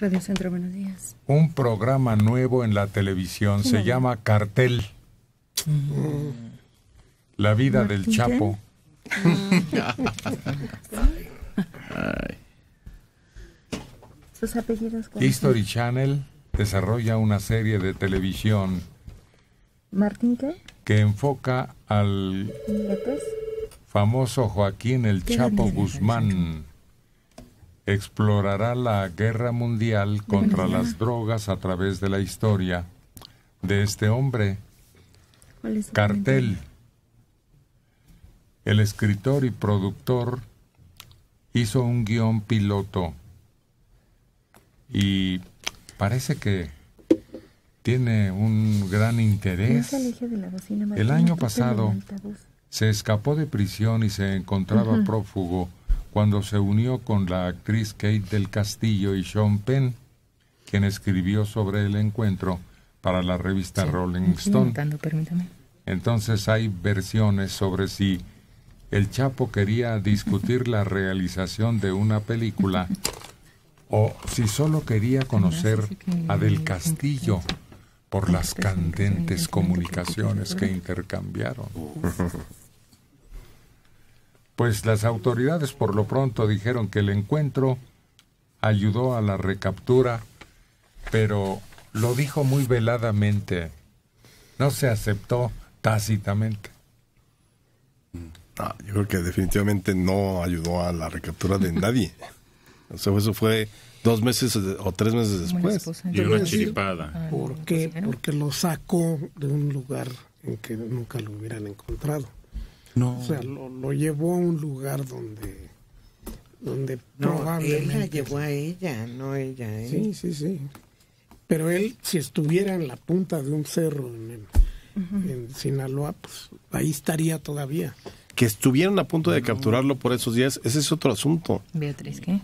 Radio Centro, buenos días. Un programa nuevo en la televisión se llama Cartel. Mm. La vida del Chapo. History Channel desarrolla una serie de televisión. ¿Martín Que enfoca al famoso Joaquín el Chapo Guzmán explorará la guerra mundial contra las drogas a través de la historia de este hombre, Cartel, el escritor y productor, hizo un guión piloto y parece que tiene un gran interés. el año pasado se escapó de prisión y se encontraba prófugo cuando se unió con la actriz Kate del Castillo y Sean Penn, quien escribió sobre el encuentro para la revista Rolling Stone. Entonces hay versiones sobre si el Chapo quería discutir la realización de una película o si solo quería conocer a Del Castillo por las pues, candentes comunicaciones que intercambiaron. Pues las autoridades por lo pronto dijeron que el encuentro ayudó a la recaptura, pero lo dijo muy veladamente, no se aceptó tácitamente. Mm. Ah, yo creo que definitivamente no ayudó a la recaptura de nadie. eso fue dos meses o tres meses después. Y una chiripada. Ah, ¿Por Porque lo sacó de un lugar en que nunca lo hubieran encontrado. No. O sea, lo, llevó a un lugar donde donde probablemente... Él la llevó a ella, no ella ¿eh? Sí, sí, sí. Pero él, si estuviera en la punta de un cerro en, Sinaloa, pues ahí estaría todavía. Que estuvieran a punto de capturarlo por esos días, ese es otro asunto. Beatriz, ¿qué?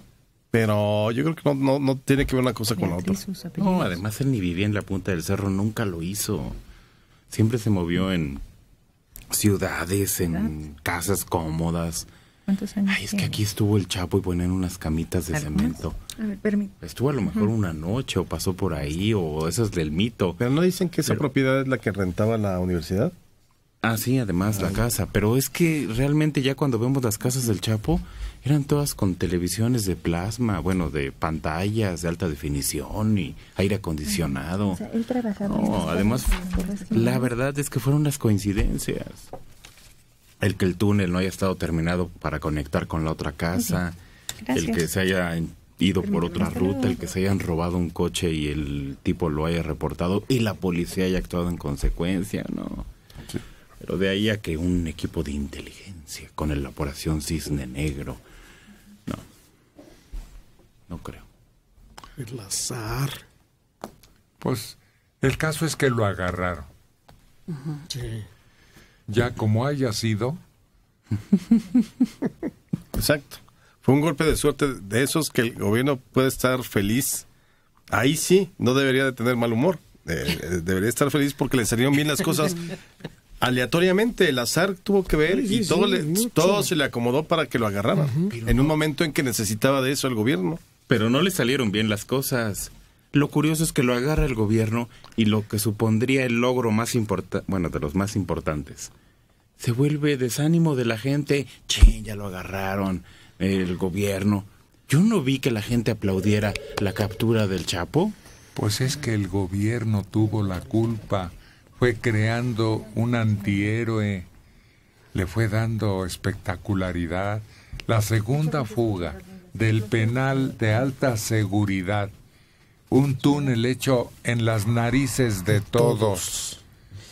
Pero yo creo que no, tiene que ver una cosa con la otra. No, además él ni vivía en la punta del cerro, nunca lo hizo. Siempre se movió en ciudades, en casas cómodas. Ay, es que aquí estuvo el Chapo y ponían unas camitas de cemento. A ver, Estuvo a lo mejor una noche o pasó por ahí o eso es del mito. Pero no dicen que esa propiedad es la que rentaba la universidad. Ah, sí, además la casa. Pero es que realmente ya cuando vemos las casas del Chapo, eran todas con televisiones de plasma, bueno, de pantallas de alta definición y aire acondicionado. trabajaba. No, además, la verdad es que fueron las coincidencias. El que el túnel no haya estado terminado para conectar con la otra casa, el que se haya ido por otra ruta, el que se hayan robado un coche y el tipo lo haya reportado y la policía haya actuado en consecuencia, ¿no? Pero de ahí a que un equipo de inteligencia con la operación Cisne Negro. No. No creo. El azar. Pues el caso es que lo agarraron. Sí. Ya como haya sido. Exacto. Fue un golpe de suerte de esos que el gobierno puede estar feliz. Ahí sí, no debería de tener mal humor. Eh, eh, debería estar feliz porque le salieron bien las cosas aleatoriamente el azar tuvo que ver y todo, se le acomodó para que lo agarraran en un momento en que necesitaba de eso el gobierno. Pero no le salieron bien las cosas. Lo curioso es que lo agarra el gobierno y lo que supondría el logro más importante, bueno, de los más importantes. Se vuelve desánimo de la gente, che, ya lo agarraron el gobierno. Yo no vi que la gente aplaudiera la captura del Chapo. Pues es que el gobierno tuvo la culpa fue creando un antihéroe, le fue dando espectacularidad. La segunda fuga del penal de alta seguridad, un túnel hecho en las narices de todos,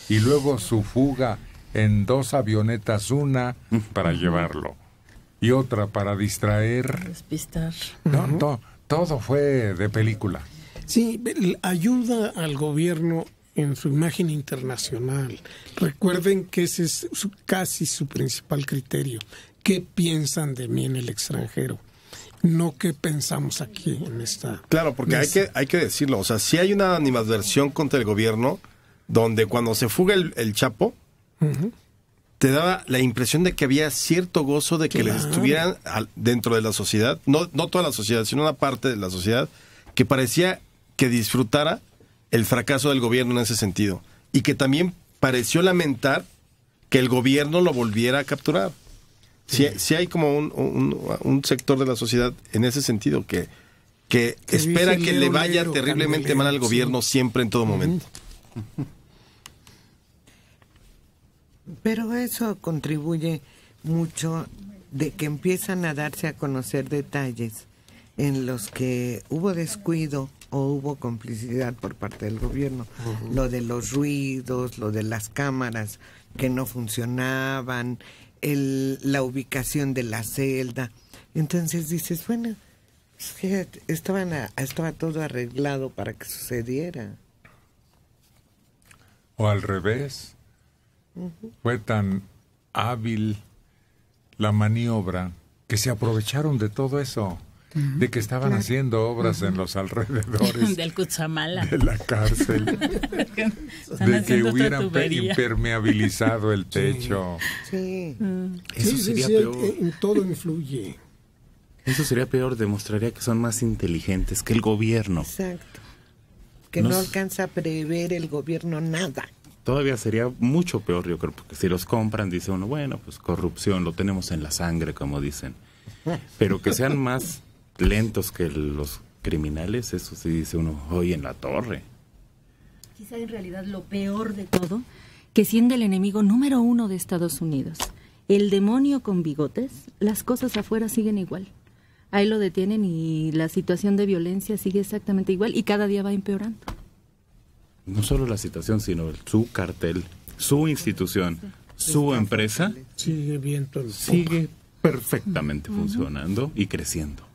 y luego su fuga en dos avionetas, una para llevarlo y otra para distraer. Despistar. todo fue de película. Sí, ayuda al gobierno en su imagen internacional. Recuerden que ese es su, casi su principal criterio. ¿Qué piensan de mí en el extranjero? No qué pensamos aquí en esta. Claro, porque hay que, hay que decirlo. O sea, si hay una animadversión contra el gobierno, donde cuando se fuga el, Chapo, te daba la impresión de que había cierto gozo de que les estuvieran dentro de la sociedad, no, no toda la sociedad, sino una parte de la sociedad, que parecía que disfrutara el fracaso del gobierno en ese sentido. Y que también pareció lamentar que el gobierno lo volviera a capturar. Si, hay como un, sector de la sociedad en ese sentido que, que, espera que le vaya terriblemente mal al gobierno siempre en todo momento. Pero eso contribuye mucho de que empiezan a darse a conocer detalles en los que hubo descuido o hubo complicidad por parte del gobierno. Lo de los ruidos, lo de las cámaras que no funcionaban, el, la ubicación de la celda. Entonces dices, bueno, pues, estaban estaba todo arreglado para que sucediera. O al revés, fue tan hábil la maniobra que se aprovecharon de todo eso de que estaban haciendo obras en los alrededores del de la cárcel, de que hubieran impermeabilizado el techo. Sí, mm. eso sería peor. todo influye. Eso sería peor, demostraría que son más inteligentes que el gobierno. Exacto. Que no alcanza a prever el gobierno nada todavía sería mucho peor, yo creo, porque si los compran, dice uno, bueno, pues corrupción, lo tenemos en la sangre, como dicen. Pero que sean más lentos que los criminales, eso sí dice uno hoy en la torre. Quizá en realidad lo peor de todo, que siendo el enemigo número uno de Estados Unidos, el demonio con bigotes, las cosas afuera siguen igual. Ahí lo detienen y la situación de violencia sigue exactamente igual y cada día va empeorando. No solo la situación, sino su cartel, su institución, su empresa sigue, sigue perfectamente funcionando y creciendo.